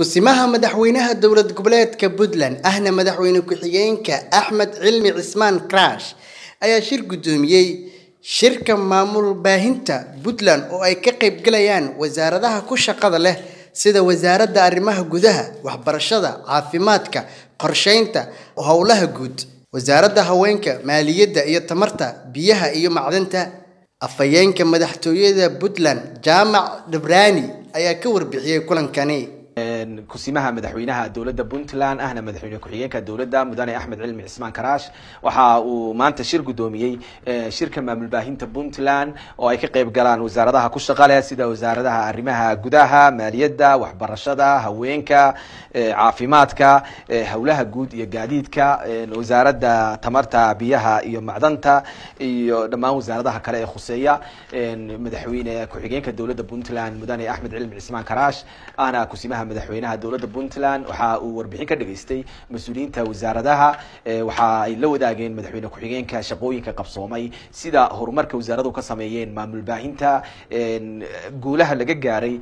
kusimaha madaxweynaha dowlad goboleedka puntland ahna madaxweyne ku-xigeenka axmed cilmi cismaan crash ayaa shir guddoomiyey shirka maamul baahinta puntland oo ay ka galayaan wasaaradaha ku shaqada leh sida wasaaradda arrimaha gudaha waxbarashada caafimaadka qorsheynta howlaha guud wasaaradda haweenka maaliyadda iyo tamarta biyaha iyo macdanta afhayeenka madaxtooyada puntland jaamac dhabraani ayaa ka warbixiyey kulankani kusimaha madaxweynaha dowladda puntland ahna madaxweyne ku-xigeenka dowladda mudane axmed cilmi cismaan karaash waxa uu maanta shir guddoomiyey eh, shirka maamulbaahinta puntland oo ay ka qayb galaan wasaaradaha ku shaqaleh sida wasaaradaha arrimaha gudaha maaliyadda waxbarashada haweenka eh, caafimaadka howlaha eh, guud iyo gaadiidka wasaaradda tamarta biyaha iyo macdanta iyo dhammaan wasaaradaha kale ee khuseeya madaxweyne ku-xigeenka dowladda puntland mudane axmed cilmi cismaan karaash ahna kusimaha madaxweyne madaxweynaha dowladda puntland waxa uu warbixin ka dhageystay mas-uuliyiinta wasaaradaha waxa ay la wadaageen madaxweyne ku-xigeenka shaqooyinka qabsoomay sida horumarka wasaaradu ka sameeyeen maamul guulaha laga gaaray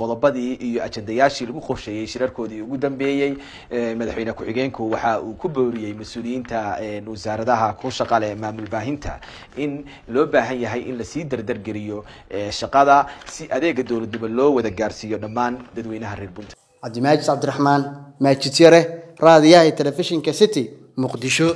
qodobadii iyo ajandayaashii lagu qorsheeyey shirarkoodii ugu dambeeyey madaxweyne ku-xigeenku waxa uu ku booriyey mas-uuliyiinta wasaaradaha ku shaqale maamul in loo baahan yahay in lasii dardargeliyo shaqada si adeega dowladnimo loo wada gaarsiiyo dhammaan dadweynaha reer puntland cabdimaajid cabdiraxmaan maajid yare raadiyaha telefishinka city muqdisho